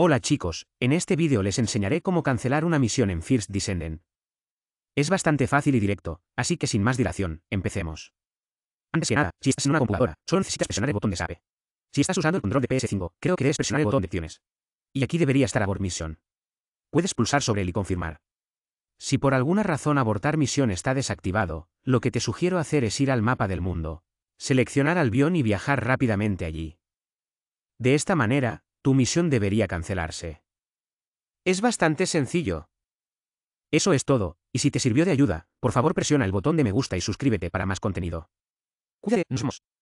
Hola chicos, en este vídeo les enseñaré cómo cancelar una misión en First Descendant. Es bastante fácil y directo, así que sin más dilación, empecemos. Antes que nada, si estás en una computadora, solo necesitas presionar el botón de Save. Si estás usando el control de PS5, creo que debes presionar el botón de opciones. Y aquí debería estar Abort Mission. Puedes pulsar sobre él y confirmar. Si por alguna razón abortar misión está desactivado, lo que te sugiero hacer es ir al mapa del mundo, seleccionar al Albion y viajar rápidamente allí. De esta manera, tu misión debería cancelarse. Es bastante sencillo. Eso es todo, y si te sirvió de ayuda, por favor presiona el botón de me gusta y suscríbete para más contenido. Cuídate, nos vemos.